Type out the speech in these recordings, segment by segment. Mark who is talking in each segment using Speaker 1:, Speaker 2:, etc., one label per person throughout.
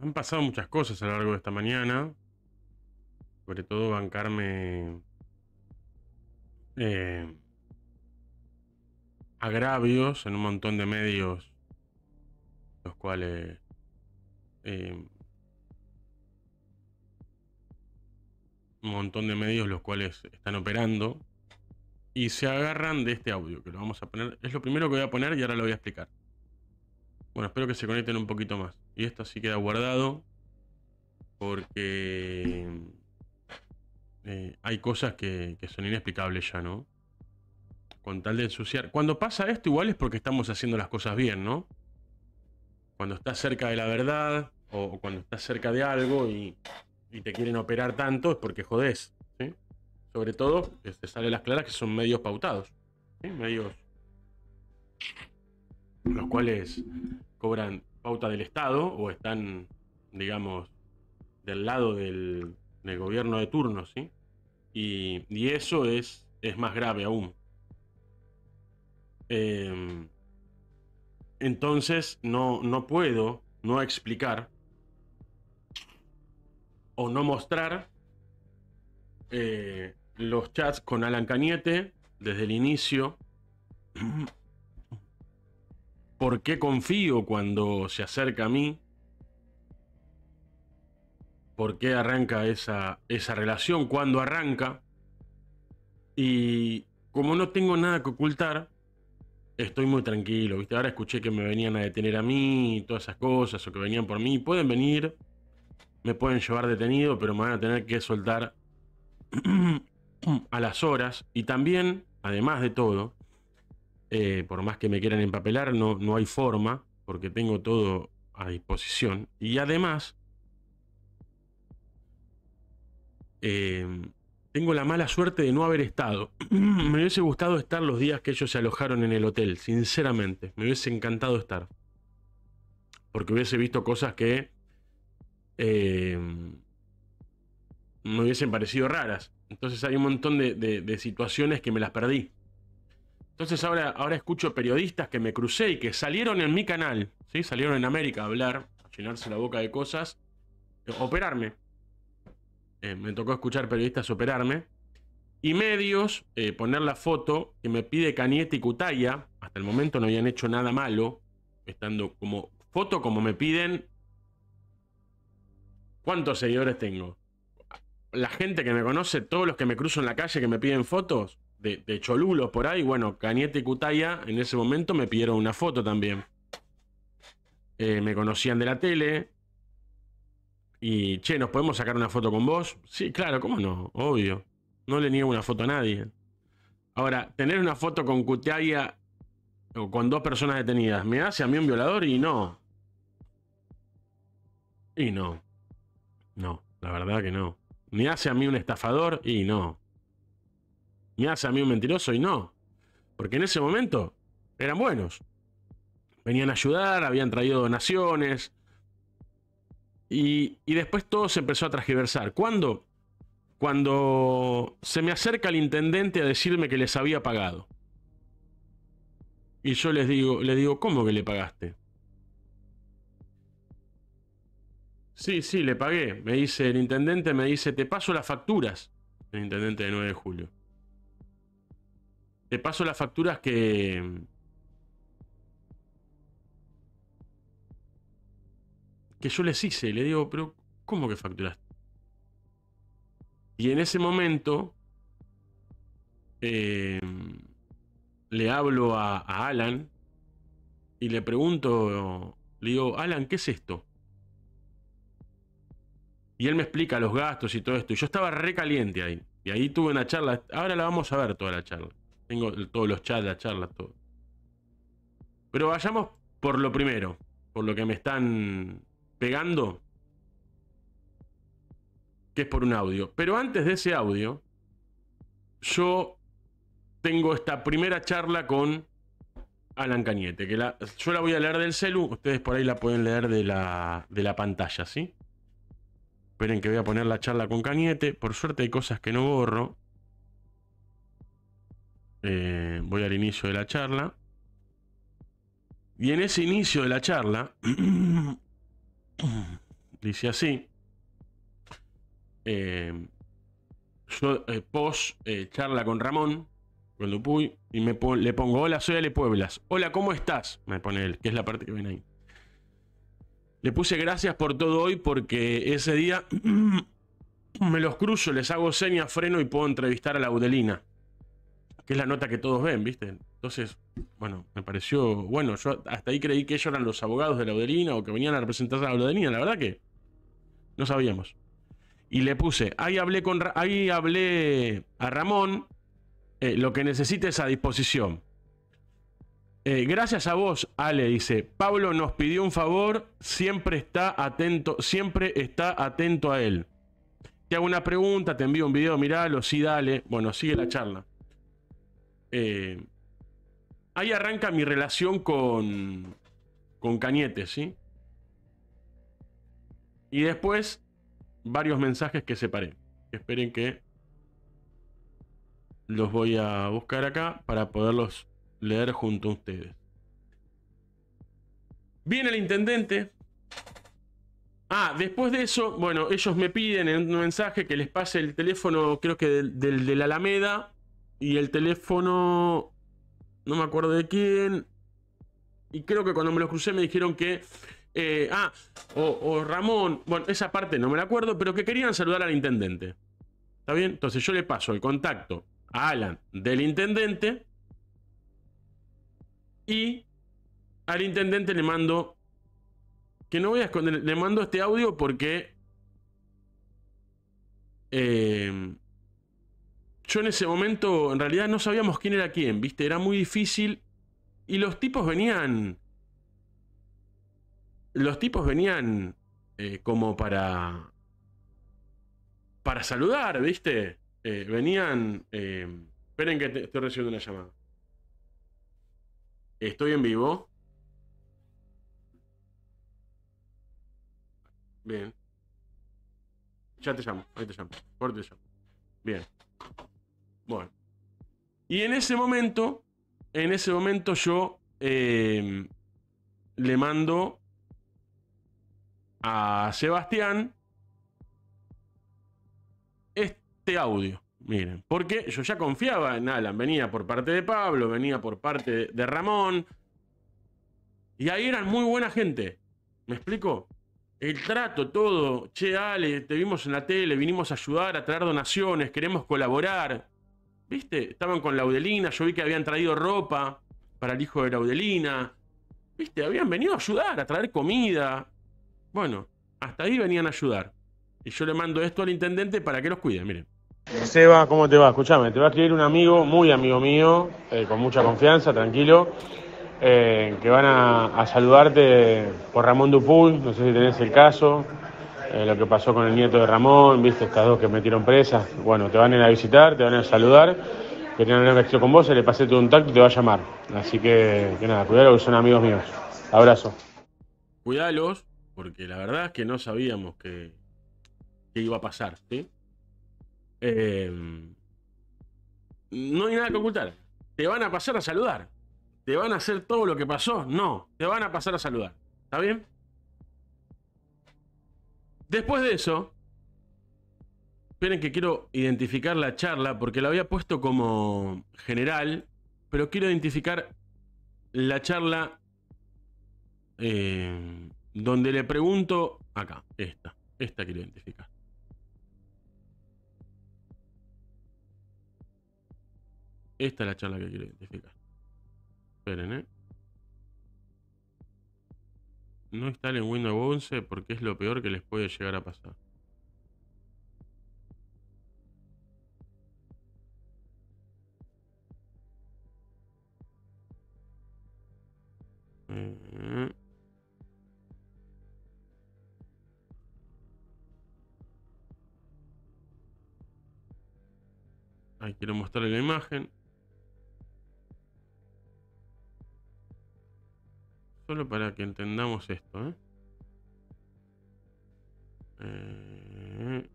Speaker 1: Han pasado muchas cosas a lo largo de esta mañana. Sobre todo bancarme
Speaker 2: eh, agravios en un montón de medios, los cuales eh, un montón de medios los cuales están operando y se agarran de este audio que lo vamos a poner. Es lo primero que voy a poner y ahora lo voy a explicar. Bueno, espero que se conecten un poquito más. Y esto sí queda guardado porque eh, hay cosas que, son inexplicables ya, ¿no? Con tal de ensuciar. Cuando pasa esto igual es porque estamos haciendo las cosas bien, ¿no? Cuando estás cerca de la verdad o, cuando estás cerca de algo y, y, te quieren operar tanto es porque jodés, Sobre todo, te eh, sale las claras que son medios pautados, Medios los cuales cobran del Estado o están, digamos, del lado del, gobierno de turno, ¿sí? Y, eso es, es más grave aún. Em, entonces, no, no puedo no explicar o no mostrar eh, los chats con Alan Cañete desde el inicio por qué confío cuando se acerca a mí, por qué arranca esa, esa relación, cuando arranca, y como no tengo nada que ocultar, estoy muy tranquilo, ¿viste? Ahora escuché que me venían a detener a mí, y todas esas cosas, o que venían por mí, pueden venir, me pueden llevar detenido, pero me van a tener que soltar a las horas, y también, además de todo, eh, por más que me quieran empapelar, no, no hay forma, porque tengo todo a disposición. Y además, em, tengo la mala suerte de no haber estado. me hubiese gustado estar los días que ellos se alojaron en el hotel, sinceramente. Me hubiese encantado estar. Porque hubiese visto cosas que em, me hubiesen parecido raras. Entonces hay un montón de situaciones que me las perdí. Entonces ahora, ahora escucho periodistas que me crucé y que salieron en mi canal, ¿sí? salieron en América a hablar, a llenarse la boca de cosas, eh, operarme. Eh, me tocó escuchar periodistas operarme. Y medios, eh, poner la foto que me pide cañete y Cutaya. Hasta el momento no habían hecho nada malo, estando como foto como me piden. ¿Cuántos seguidores tengo? La gente que me conoce, todos los que me cruzo en la calle que me piden fotos, de, cholulos por ahí. Bueno, Cañete y Cutaya en ese momento me pidieron una foto también. Eh, me conocían de la tele. Y, che, ¿nos podemos sacar una foto con vos? Sí, claro, ¿cómo no? Obvio. No le niego una foto a nadie. Ahora, tener una foto con Cutaya o con dos personas detenidas, ¿me hace a mí un violador? Y no. Y no. No, la verdad que no. ¿Me hace a mí un estafador? Y no me hace a mí un mentiroso y no. Porque en ese momento eran buenos. Venían a ayudar, habían traído donaciones. Y, después todo se empezó a transgiversar. ¿Cuándo? Cuando se me acerca el intendente a decirme que les había pagado. Y yo les digo, le digo, ¿cómo que le pagaste? Sí, sí, le pagué. Me dice el intendente, me dice, te paso las facturas. El intendente de 9 de julio. Te paso las facturas que... Que yo les hice. Le digo, pero ¿cómo que facturaste? Y en ese momento... Eh, le hablo a, Alan y le pregunto, le digo, Alan, ¿qué es esto? Y él me explica los gastos y todo esto. Y yo estaba recaliente ahí. Y ahí tuve una charla. Ahora la vamos a ver toda la charla. Tengo todos los chats, las charlas, todo. Pero vayamos por lo primero, por lo que me están pegando, que es por un audio. Pero antes de ese audio, yo tengo esta primera charla con Alan Cañete, que la, yo la voy a leer del celu, ustedes por ahí la pueden leer de la, de la pantalla, ¿sí? Esperen que voy a poner la charla con Cañete, por suerte hay cosas que no borro, eh, voy al inicio de la charla. Y en ese inicio de la charla, dice así, eh, yo eh, pos charla con Ramón, con Dupuy, y me le pongo, hola, soy Ale Pueblas, hola, ¿cómo estás? Me pone él, que es la parte que viene ahí. Le puse gracias por todo hoy porque ese día me los cruzo, les hago señas, freno y puedo entrevistar a la Udelina que es la nota que todos ven, ¿viste? Entonces, bueno, me pareció, bueno, yo hasta ahí creí que ellos eran los abogados de la Udelina o que venían a representar a la Udelina, la verdad que no sabíamos. Y le puse, ahí hablé, con, ahí hablé a Ramón, eh, lo que es a disposición. Eh, gracias a vos, Ale, dice, Pablo nos pidió un favor, siempre está atento, siempre está atento a él. Te hago una pregunta, te envío un video, miralo, sí, dale. Bueno, sigue la charla. Eh, ahí arranca mi relación con, con Cañete, ¿sí? Y después, varios mensajes que separé. Esperen que los voy a buscar acá para poderlos leer junto a ustedes. Viene el intendente. Ah, después de eso, bueno, ellos me piden en un mensaje que les pase el teléfono, creo que del, del de la Alameda, y el teléfono, no me acuerdo de quién, y creo que cuando me lo crucé me dijeron que... Eh, ah, o, o, Ramón, bueno, esa parte no me la acuerdo, pero que querían saludar al intendente. ¿Está bien? Entonces yo le paso el contacto a Alan del intendente y al intendente le mando, que no voy a esconder, le mando este audio porque... Eh, yo en ese momento en realidad no sabíamos quién era quién, ¿viste? Era muy difícil y los tipos venían... Los tipos venían eh, como para... Para saludar, ¿viste? Eh, venían... Eh, esperen que estoy recibiendo una llamada. Estoy en vivo. Bien. Ya te llamo, ahí te llamo. Por te llamo. Bien. Bueno. Y en ese momento, en ese momento yo eh, le mando a Sebastián este audio. Miren, porque yo ya confiaba en Alan, venía por parte de Pablo, venía por parte de Ramón. Y ahí eran muy buena gente. ¿Me explico? El trato, todo. Che, Ale, te vimos en la tele, vinimos a ayudar, a traer donaciones, queremos colaborar. ¿Viste? Estaban con la Audelina, yo vi que habían traído ropa para el hijo de Laudelina. ¿Viste? Habían venido a ayudar, a traer comida. Bueno, hasta ahí venían a ayudar. Y yo le mando esto al intendente para que los cuide, miren. Seba, ¿cómo te va? Escúchame, te va a escribir un amigo, muy amigo mío, eh, con mucha confianza, tranquilo, eh, que van a, a, saludarte por Ramón Dupuy, no sé si tenés el caso, eh, lo que pasó con el nieto de Ramón, viste, estas dos que metieron presas. Bueno, te van a ir a visitar, te van a saludar, querían una vestido con vos, se le pasé todo un tacto y te va a llamar. Así que, que nada, cuidado que son amigos míos. Abrazo. Cuidalos, porque la verdad es que no sabíamos que, iba a pasar, ¿sí? Eh, no hay nada que ocultar. Te van a pasar a saludar. ¿Te van a hacer todo lo que pasó? No, te van a pasar a saludar. ¿Está bien? Después de eso, esperen que quiero identificar la charla porque la había puesto como general, pero quiero identificar la charla eh, donde le pregunto acá, esta, esta quiero identificar. Esta es la charla que quiero identificar. Esperen, ¿eh? no en Windows 11 porque es lo peor que les puede llegar a pasar. Ahí quiero mostrar la imagen. Solo para que entendamos esto, ¿eh?
Speaker 1: eh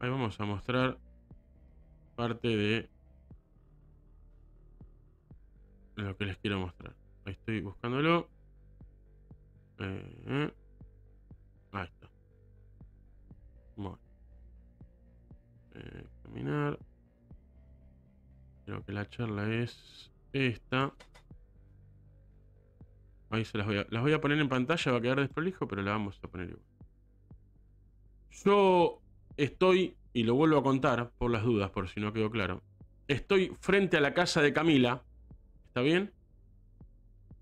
Speaker 2: Ahí vamos a mostrar parte de lo que les quiero mostrar. estoy buscándolo ahí está. Bueno. Eh, caminar. Creo que la charla es esta. Ahí se las voy a, las voy a poner en pantalla, va a quedar desprolijo, pero la vamos a poner igual. Yo estoy, y lo vuelvo a contar por las dudas, por si no quedó claro. Estoy frente a la casa de Camila. ¿Está bien?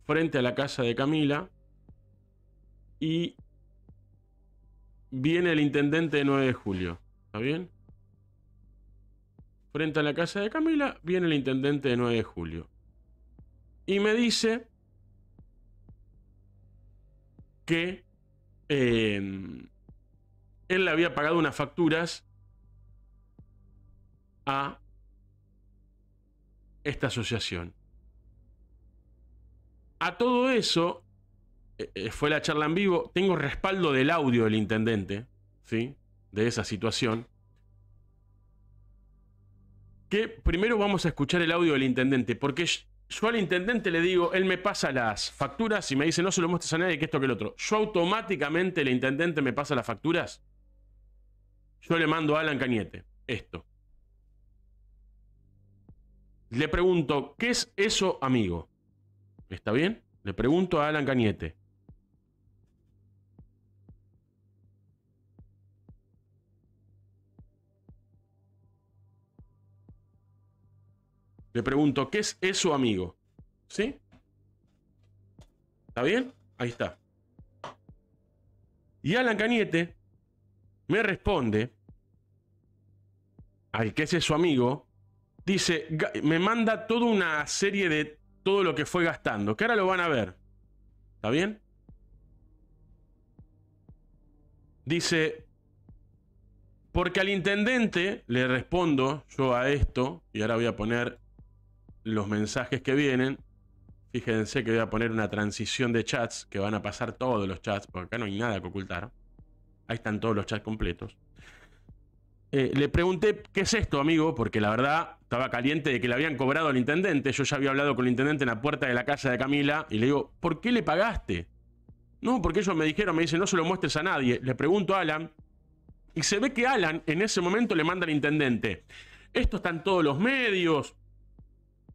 Speaker 2: Frente a la casa de Camila. Y viene el intendente de 9 de julio. ¿Está bien? Frente a la casa de Camila viene el intendente de 9 de julio. Y me dice que em, él le había pagado unas facturas a esta asociación. A todo eso, eh, eh, fue la charla en vivo, tengo respaldo del audio del intendente, ¿sí? De esa situación. Que primero vamos a escuchar el audio del intendente, porque yo al intendente le digo, él me pasa las facturas y me dice, no se lo muestres a nadie, que esto, que el otro. Yo automáticamente, el intendente me pasa las facturas. Yo le mando a Alan Cañete esto. Le pregunto, ¿qué es eso, amigo? ¿Está bien? Le pregunto a Alan Cañete. Le pregunto, ¿qué es, eso, amigo? ¿Sí? ¿Está bien? Ahí está. Y Alan Cañete me responde al que es eso, amigo, dice, me manda toda una serie de todo lo que fue gastando, que ahora lo van a ver. ¿Está bien? Dice, porque al intendente, le respondo yo a esto, y ahora voy a poner los mensajes que vienen. Fíjense que voy a poner una transición de chats, que van a pasar todos los chats, porque acá no hay nada que ocultar. Ahí están todos los chats completos. Eh, le pregunté, ¿qué es esto, amigo? Porque la verdad estaba caliente de que le habían cobrado al intendente. Yo ya había hablado con el intendente en la puerta de la casa de Camila y le digo, ¿por qué le pagaste? No, porque ellos me dijeron, me dicen, no se lo muestres a nadie. Le pregunto a Alan y se ve que Alan en ese momento le manda al intendente. Esto están todos los medios,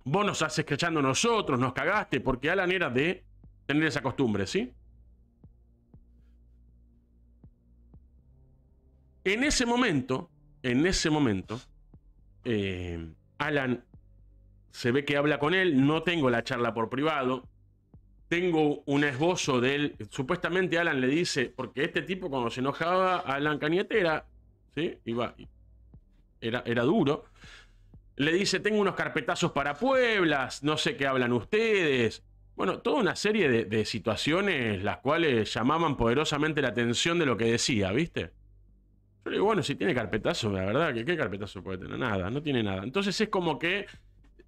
Speaker 2: vos nos haces quechando nosotros, nos cagaste, porque Alan era de tener esa costumbre, ¿sí? En ese momento, en ese momento, eh, Alan se ve que habla con él, no tengo la charla por privado, tengo un esbozo de él, supuestamente Alan le dice, porque este tipo cuando se enojaba, Alan Cañetera ¿sí? Iba, era, era duro, le dice, tengo unos carpetazos para Pueblas, no sé qué hablan ustedes. Bueno, toda una serie de, situaciones las cuales llamaban poderosamente la atención de lo que decía, ¿viste? Yo le digo, bueno, si tiene carpetazo, la verdad, que qué carpetazo puede tener? Nada, no tiene nada. Entonces es como que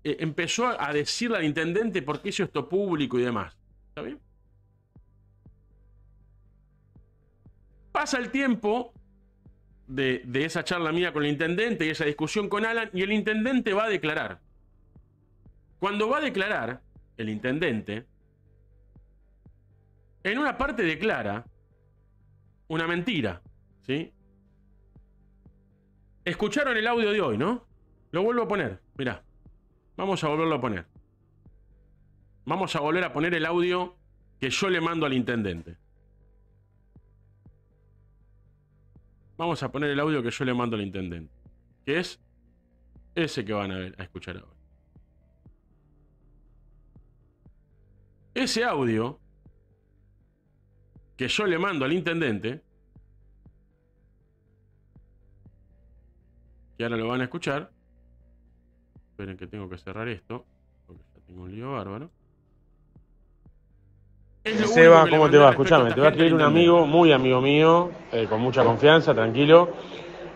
Speaker 2: eh, empezó a decirle al intendente por qué hizo esto público y demás. ¿Está bien? Pasa el tiempo de, esa charla mía con el intendente y esa discusión con Alan, y el intendente va a declarar. Cuando va a declarar, el intendente, en una parte declara una mentira, ¿sí? Escucharon el audio de hoy, ¿no? Lo vuelvo a poner, mira Vamos a volverlo a poner. Vamos a volver a poner el audio que yo le mando al intendente. Vamos a poner el audio que yo le mando al intendente, que es ese que van a, escuchar ahora. Ese audio que yo le mando al intendente, que ahora lo van a escuchar, esperen que tengo que cerrar esto, porque ya tengo un lío bárbaro.
Speaker 1: Seba, ¿cómo te va? Escúchame, te va a escribir un amigo,
Speaker 2: muy amigo mío, eh, con mucha confianza, tranquilo,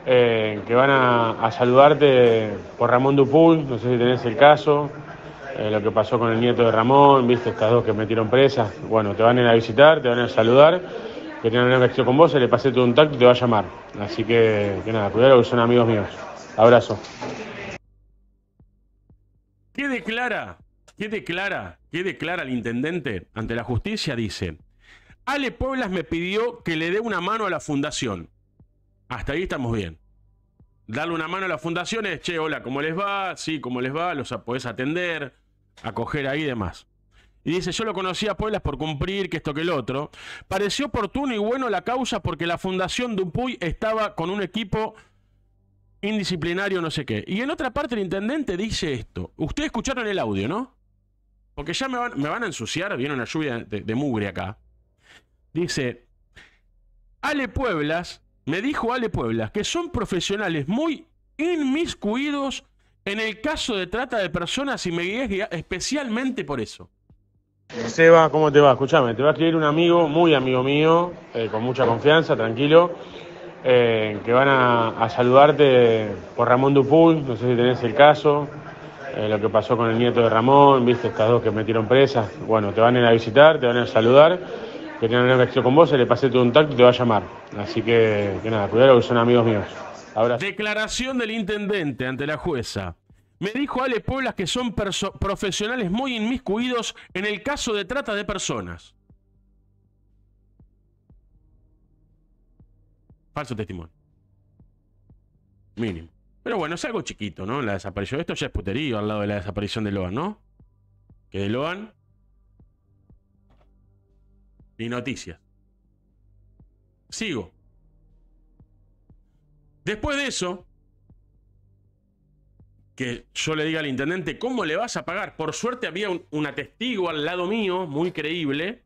Speaker 2: eh, que van a, saludarte por Ramón Dupuy, no sé si tenés el caso, eh, lo que pasó con el nieto de Ramón, viste, estas dos que metieron presas. Bueno, te van a ir a visitar, te van a saludar, que tienen una conexión con vos, se le pasé todo un tacto y te va a llamar. Así que, que nada, cuidado que son amigos míos. Abrazo. ¿Qué declara? ¿Qué declara? ¿Qué declara el intendente ante la justicia? Dice, Ale Pueblas me pidió que le dé una mano a la fundación. Hasta ahí estamos bien. Darle una mano a la fundación es, che, hola, ¿cómo les va? Sí, ¿cómo les va? Los podés atender, acoger ahí y demás. Y dice, yo lo conocí a Pueblas por cumplir, que esto que el otro. Pareció oportuno y bueno la causa porque la fundación Dupuy estaba con un equipo indisciplinario, no sé qué. Y en otra parte el intendente dice esto. Ustedes escucharon el audio, ¿no? Porque ya me van, a ensuciar, viene una lluvia de, mugre acá. Dice, Ale Pueblas, me dijo Ale Pueblas, que son profesionales muy inmiscuidos en el caso de trata de personas y me guías especialmente por eso. Seba, ¿cómo te va? Escúchame, te va a escribir un amigo, muy amigo mío, eh, con mucha confianza, tranquilo, eh, que van a, a, saludarte por Ramón Dupuy, no sé si tenés el caso, eh, lo que pasó con el nieto de Ramón, viste, estas dos que metieron presas. Bueno, te van a ir a visitar, te van a, saludar, que tienen una con vos, se le pasé todo un tacto y te va a llamar. Así que, que nada, cuidado que son amigos míos. Ahora. Declaración del intendente ante la jueza. Me dijo Ale Pueblas que son profesionales muy inmiscuidos en el caso de trata de personas. Falso testimonio. Mínimo. Pero bueno, es algo chiquito, ¿no? La desaparición. Esto ya es puterío al lado de la desaparición de Loan, ¿no? Que de Loan. Ni noticias. Sigo. Después de eso, que yo le diga al intendente, ¿cómo le vas a pagar? Por suerte había un, una testigo al lado mío, muy creíble,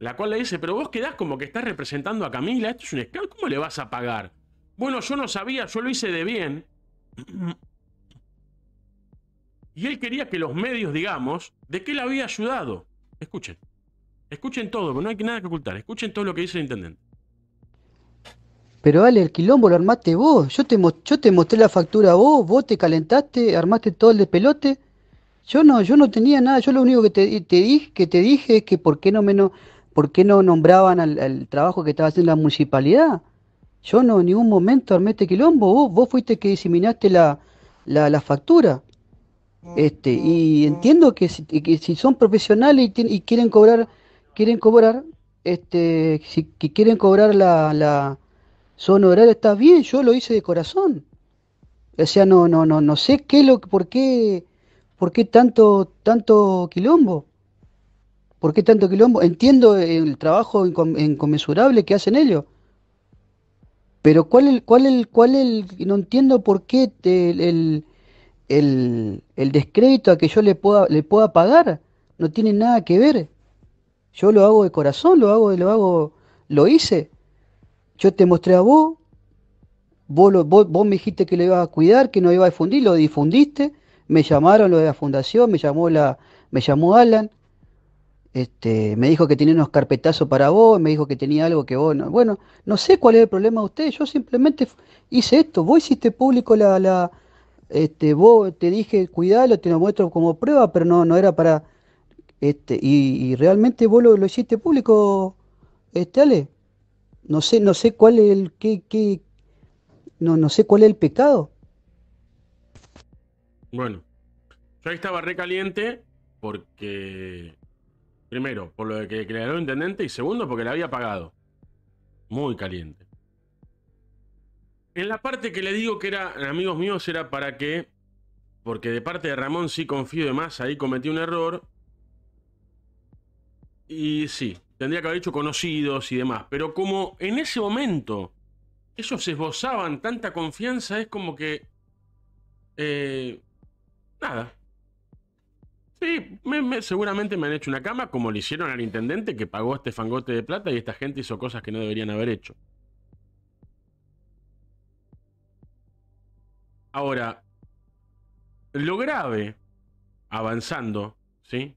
Speaker 2: la cual le dice, pero vos quedás como que estás representando a Camila, esto es un escándalo, ¿cómo le vas a pagar? Bueno, yo no sabía, yo lo hice de bien. Y él quería que los medios digamos de qué le había ayudado. Escuchen. Escuchen todo, no hay nada que ocultar. Escuchen todo lo que dice el intendente.
Speaker 1: Pero vale, el quilombo lo armaste vos. Yo te, yo te mostré la factura vos, vos te calentaste, armaste todo el despelote. Yo no, yo no tenía nada. Yo lo único que te, dije, que te dije es que por qué no, menos, por qué no nombraban al, al trabajo que estaba haciendo la municipalidad. Yo no en ningún momento armé este quilombo, vos, vos fuiste que diseminaste la, la, factura. Este, y entiendo que si, son profesionales y, quieren cobrar, quieren cobrar, este, si que quieren cobrar la, zona oral está bien, yo lo hice de corazón. O sea, no, no, no, no sé qué lo, por qué, por qué tanto, tanto quilombo. ¿Por qué tanto quilombo? Entiendo el trabajo inconmensurable que hacen ellos. Pero ¿cuál el, cuál el, cuál el, no entiendo por qué el, el, el, descrédito a que yo le pueda, le pueda pagar no tiene nada que ver. Yo lo hago de corazón, lo hago, lo hago, lo hice. Yo te mostré a vos, vos, vos, me dijiste que lo ibas a cuidar, que no iba a difundir, lo difundiste, me llamaron lo de la fundación, me llamó la, me llamó Alan, este, me dijo que tenía unos carpetazos para vos, me dijo que tenía algo que vos no. Bueno, no sé cuál es el problema de ustedes, yo simplemente hice esto, vos hiciste público la, la este, vos te dije, cuidalo, te lo muestro como prueba, pero no, no era para, este, y, realmente vos lo, hiciste público, este Ale. No sé, no sé cuál es el, qué, no, no sé cuál es el pecado.
Speaker 2: Bueno, yo ahí estaba recaliente porque Primero, por lo de que declaró el intendente y segundo, porque le había pagado. Muy caliente. En la parte que le digo que era, amigos míos, era para que, porque de parte de Ramón sí confío de más, ahí cometí un error. Y sí, tendría que haber hecho conocidos y demás. Pero como en ese momento ellos esbozaban tanta confianza, es como que... Eh, nada, Sí, seguramente me han hecho una cama como le hicieron al intendente que pagó este fangote de plata y esta gente hizo cosas que no deberían haber hecho. Ahora, lo grave, avanzando, ¿sí?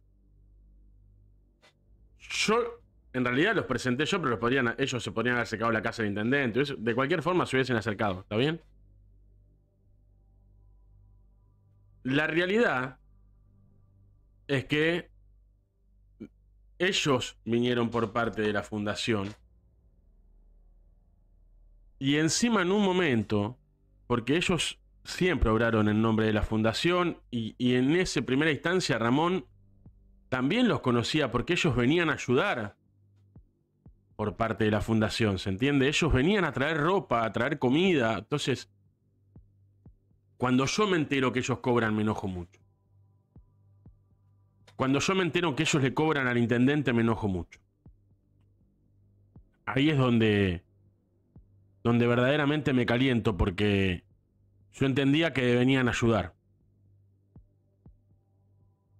Speaker 2: Yo, en realidad los presenté yo, pero podrían, ellos se podrían haber secado la casa del intendente. De cualquier forma se hubiesen acercado, ¿está bien? La realidad es que ellos vinieron por parte de la fundación. Y encima en un momento, porque ellos siempre obraron en nombre de la fundación y, en esa primera instancia Ramón también los conocía porque ellos venían a ayudar por parte de la fundación, ¿se entiende? Ellos venían a traer ropa, a traer comida, entonces cuando yo me entero que ellos cobran me enojo mucho. Cuando yo me entero que ellos le cobran al intendente, me enojo mucho. Ahí es donde, donde verdaderamente me caliento, porque yo entendía que venían a ayudar.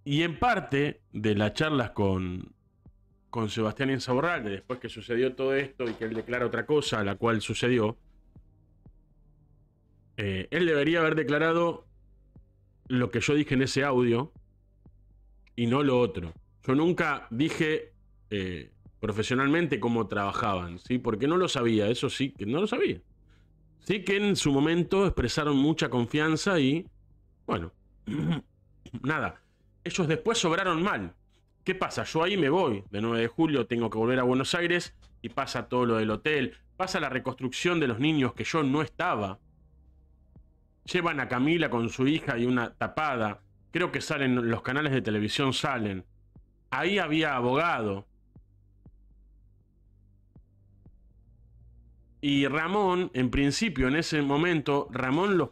Speaker 2: Y en parte de las charlas con, con Sebastián Insaurralde, después que sucedió todo esto y que él declara otra cosa, la cual sucedió, eh, él debería haber declarado lo que yo dije en ese audio, y no lo otro. Yo nunca dije eh, profesionalmente cómo trabajaban, ¿sí? Porque no lo sabía, eso sí, que no lo sabía. Sí que en su momento expresaron mucha confianza y, bueno, nada. Ellos después sobraron mal. ¿Qué pasa? Yo ahí me voy. De 9 de julio tengo que volver a Buenos Aires y pasa todo lo del hotel, pasa la reconstrucción de los niños que yo no estaba. Llevan a Camila con su hija y una tapada creo que salen, los canales de televisión salen. Ahí había abogado. Y Ramón, en principio, en ese momento, Ramón los,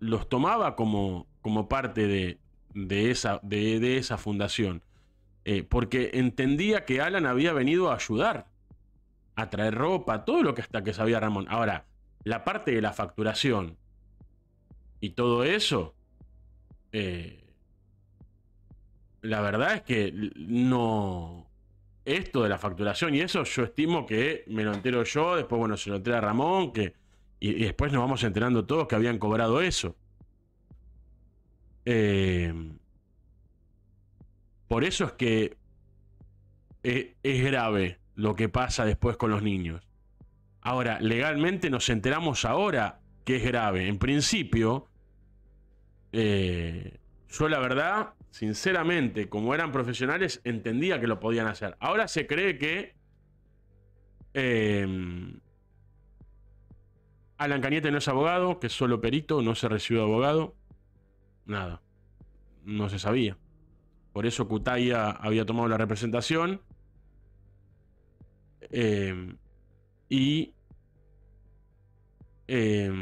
Speaker 2: los, tomaba como, como parte de, esa, de, esa, fundación. Eh, porque entendía que Alan había venido a ayudar, a traer ropa, todo lo que hasta que sabía Ramón. Ahora, la parte de la facturación y todo eso, eh, la verdad es que no. Esto de la facturación y eso, yo estimo que me lo entero yo, después, bueno, se lo entera Ramón, que. Y, después nos vamos enterando todos que habían cobrado eso. Eh, por eso es que e, es, grave lo que pasa después con los niños. Ahora, legalmente nos enteramos ahora que es grave. En principio, eh, yo la verdad sinceramente, como eran profesionales, entendía que lo podían hacer. Ahora se cree que eh, Alan Cañete no es abogado, que es solo perito, no se recibió abogado. Nada, no se sabía. Por eso Cutaya había tomado la representación. Eh, y eh,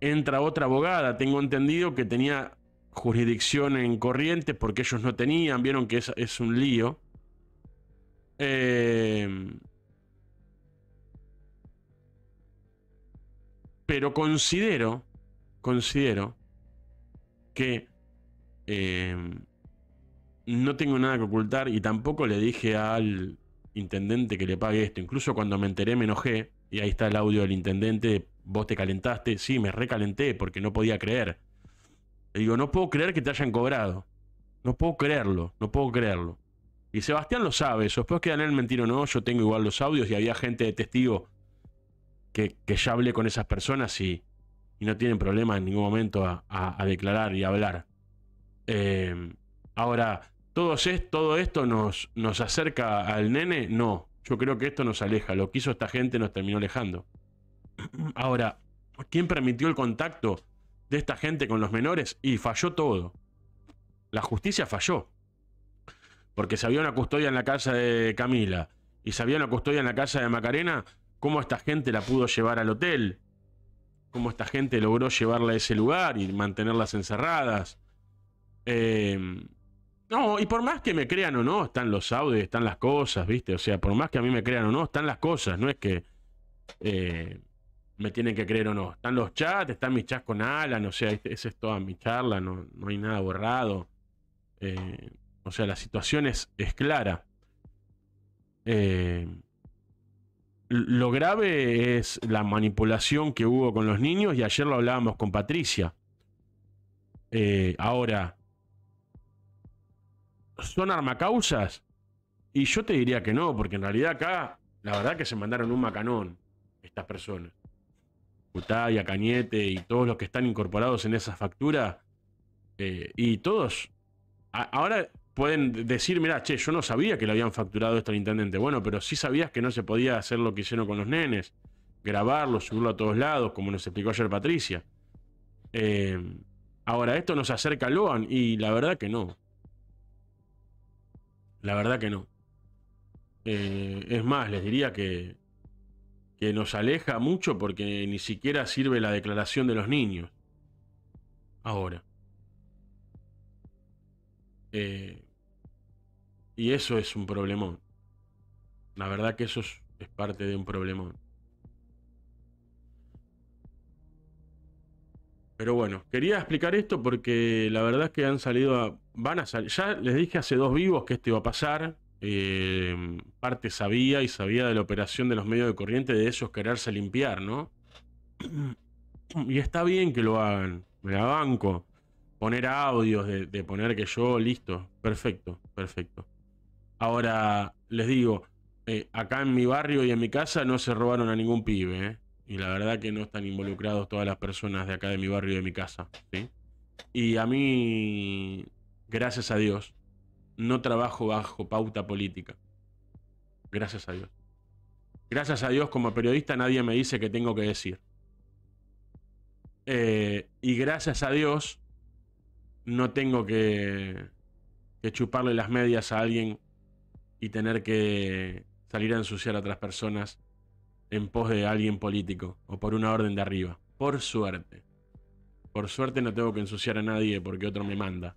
Speaker 2: entra otra abogada. Tengo entendido que tenía jurisdicción en corriente porque ellos no tenían, vieron que es, es un lío. Em, pero considero, considero que em, no tengo nada que ocultar y tampoco le dije al intendente que le pague esto. Incluso cuando me enteré me enojé y ahí está el audio del intendente, vos te calentaste, sí, me recalenté porque no podía creer le digo, no puedo creer que te hayan cobrado. No puedo creerlo, no puedo creerlo. Y Sebastián lo sabe eso. Después que en el mentir no, yo tengo igual los audios y había gente de testigo que, ya hablé con esas personas y, y, no tienen problema en ningún momento a, declarar y hablar. Em, ahora, ¿todo, ¿todo esto nos, nos acerca al nene? No, yo creo que esto nos aleja. Lo que hizo esta gente nos terminó alejando. Ahora, ¿quién permitió el contacto? de esta gente con los menores y falló todo. La justicia falló. Porque si había una custodia en la casa de Camila y si había una custodia en la casa de Macarena, ¿cómo esta gente la pudo llevar al hotel? ¿Cómo esta gente logró llevarla a ese lugar y mantenerlas encerradas? Eh, no, y por más que me crean o no, están los audios, están las cosas, ¿viste? O sea, por más que a mí me crean o no, están las cosas, no es que... Eh, me tienen que creer o no. Están los chats, están mis chats con Alan, o sea, este, esa es toda mi charla, no, no hay nada borrado. Eh, o sea, la situación es, clara. Eh, lo grave es la manipulación que hubo con los niños y ayer lo hablábamos con Patricia. Eh, ahora, ¿son armacausas? Y yo te diría que no, porque en realidad acá, la verdad que se mandaron un macanón estas personas y a Cañete y todos los que están incorporados en esa factura. Eh, y todos ahora pueden decir, mira, che, yo no sabía que le habían facturado esto al intendente. Bueno, pero sí sabías que no se podía hacer lo que hicieron con los nenes. Grabarlo, subirlo a todos lados, como nos explicó ayer Patricia. Eh, ahora, esto nos acerca a Loan y la verdad que no. La verdad que no. Eh, es más, les diría que que nos aleja mucho porque ni siquiera sirve la declaración de los niños. Ahora. Eh, y eso es un problemón. La verdad que eso es, parte de un problemón. Pero bueno, quería explicar esto porque la verdad es que han salido a, van a salir. Ya les dije hace dos vivos que esto iba a pasar. Eh, parte sabía y sabía de la operación de los medios de corriente de ellos quererse limpiar, ¿no? Y está bien que lo hagan, me la banco. Poner audios de, poner que yo, listo, perfecto, perfecto. Ahora, les digo, eh, acá en mi barrio y en mi casa no se robaron a ningún pibe, ¿eh? Y la verdad que no están involucrados todas las personas de acá de mi barrio y de mi casa, ¿sí? Y a mí, gracias a Dios, no trabajo bajo pauta política. Gracias a Dios. Gracias a Dios como periodista nadie me dice que tengo que decir. Eh, y gracias a Dios no tengo que, que chuparle las medias a alguien y tener que salir a ensuciar a otras personas en pos de alguien político o por una orden de arriba. Por suerte. Por suerte no tengo que ensuciar a nadie porque otro me manda.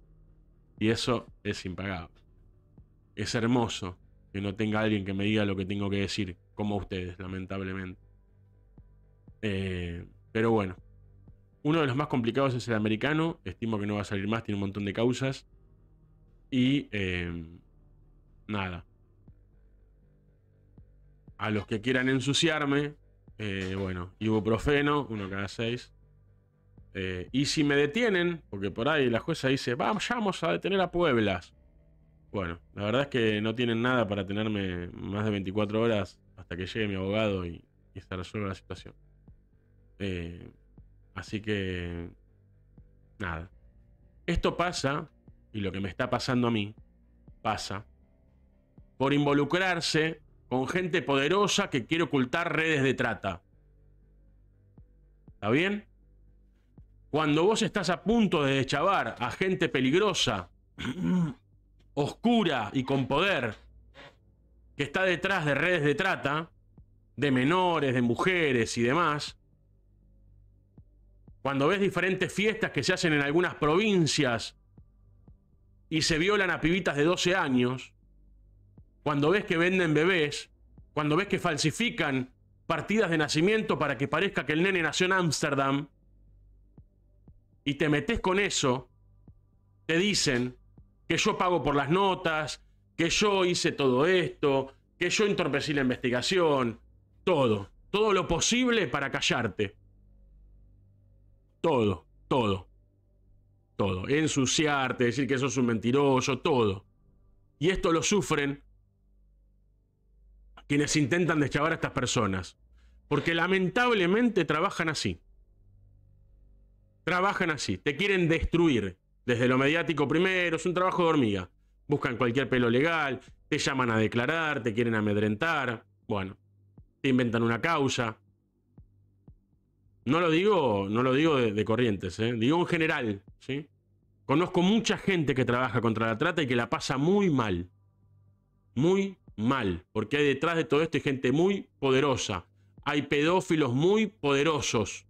Speaker 2: Y eso es impagable. Es hermoso que no tenga alguien que me diga lo que tengo que decir, como ustedes, lamentablemente. Eh, pero bueno, uno de los más complicados es el americano. Estimo que no va a salir más, tiene un montón de causas. Y eh, nada. A los que quieran ensuciarme, eh, bueno, ibuprofeno, uno cada seis. Eh, y si me detienen, porque por ahí la jueza dice, vamos a detener a Pueblas. Bueno, la verdad es que no tienen nada para tenerme más de 24 horas hasta que llegue mi abogado y, se resuelva la situación. Eh, así que, nada. Esto pasa, y lo que me está pasando a mí, pasa, por involucrarse con gente poderosa que quiere ocultar redes de trata. ¿Está bien? Cuando vos estás a punto de deschavar a gente peligrosa, oscura y con poder, que está detrás de redes de trata, de menores, de mujeres y demás, cuando ves diferentes fiestas que se hacen en algunas provincias y se violan a pibitas de 12 años, cuando ves que venden bebés, cuando ves que falsifican partidas de nacimiento para que parezca que el nene nació en Ámsterdam, y te metes con eso, te dicen que yo pago por las notas, que yo hice todo esto, que yo entorpecí la investigación, todo, todo lo posible para callarte. Todo, todo, todo. Ensuciarte, decir que sos un mentiroso, todo. Y esto lo sufren quienes intentan deschavar a estas personas. Porque lamentablemente trabajan así trabajan así, te quieren destruir. Desde lo mediático primero, es un trabajo de hormiga. Buscan cualquier pelo legal, te llaman a declarar, te quieren amedrentar, bueno, te inventan una causa. No lo digo, no lo digo de, corrientes, ¿eh? digo en general, ¿sí? Conozco mucha gente que trabaja contra la trata y que la pasa muy mal. Muy mal. Porque hay detrás de todo esto hay gente muy poderosa. Hay pedófilos muy poderosos.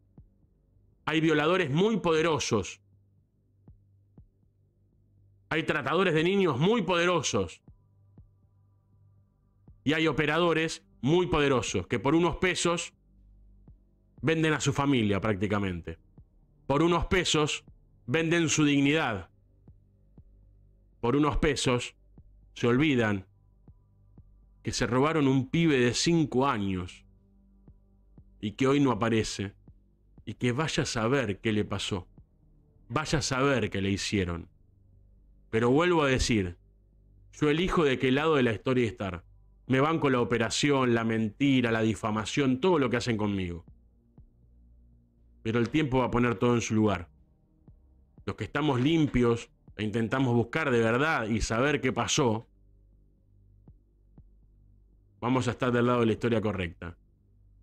Speaker 2: Hay violadores muy poderosos. Hay tratadores de niños muy poderosos. Y hay operadores muy poderosos que por unos pesos venden a su familia prácticamente. Por unos pesos venden su dignidad. Por unos pesos se olvidan que se robaron un pibe de 5 años y que hoy no aparece y que vaya a saber qué le pasó. Vaya a saber qué le hicieron. Pero vuelvo a decir, yo elijo de qué lado de la historia estar. Me banco la operación, la mentira, la difamación, todo lo que hacen conmigo. Pero el tiempo va a poner todo en su lugar. Los que estamos limpios e intentamos buscar de verdad y saber qué pasó, vamos a estar del lado de la historia correcta.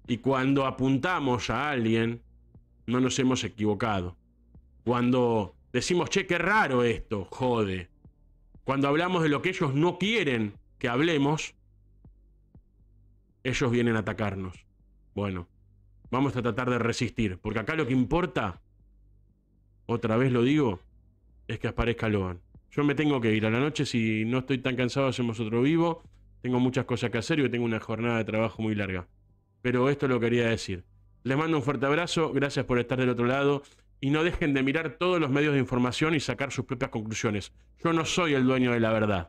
Speaker 2: Y cuando apuntamos a alguien, no nos hemos equivocado. Cuando decimos, che, qué raro esto, jode. Cuando hablamos de lo que ellos no quieren que hablemos, ellos vienen a atacarnos. Bueno, vamos a tratar de resistir, porque acá lo que importa, otra vez lo digo, es que aparezca Logan. Yo me tengo que ir a la noche, si no estoy tan cansado hacemos otro vivo, tengo muchas cosas que hacer y tengo una jornada de trabajo muy larga. Pero esto lo quería decir. Les mando un fuerte abrazo, gracias por estar del otro lado y no dejen de mirar todos los medios de información y sacar sus propias conclusiones. Yo no soy el dueño de la verdad.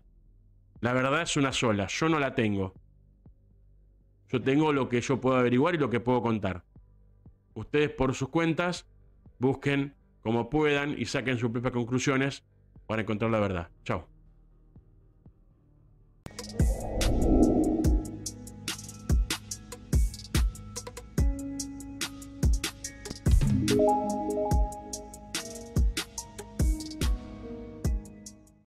Speaker 2: La verdad es una sola, yo no la tengo. Yo tengo lo que yo puedo averiguar y lo que puedo contar. Ustedes por sus cuentas busquen como puedan y saquen sus propias conclusiones para encontrar la verdad. Chao.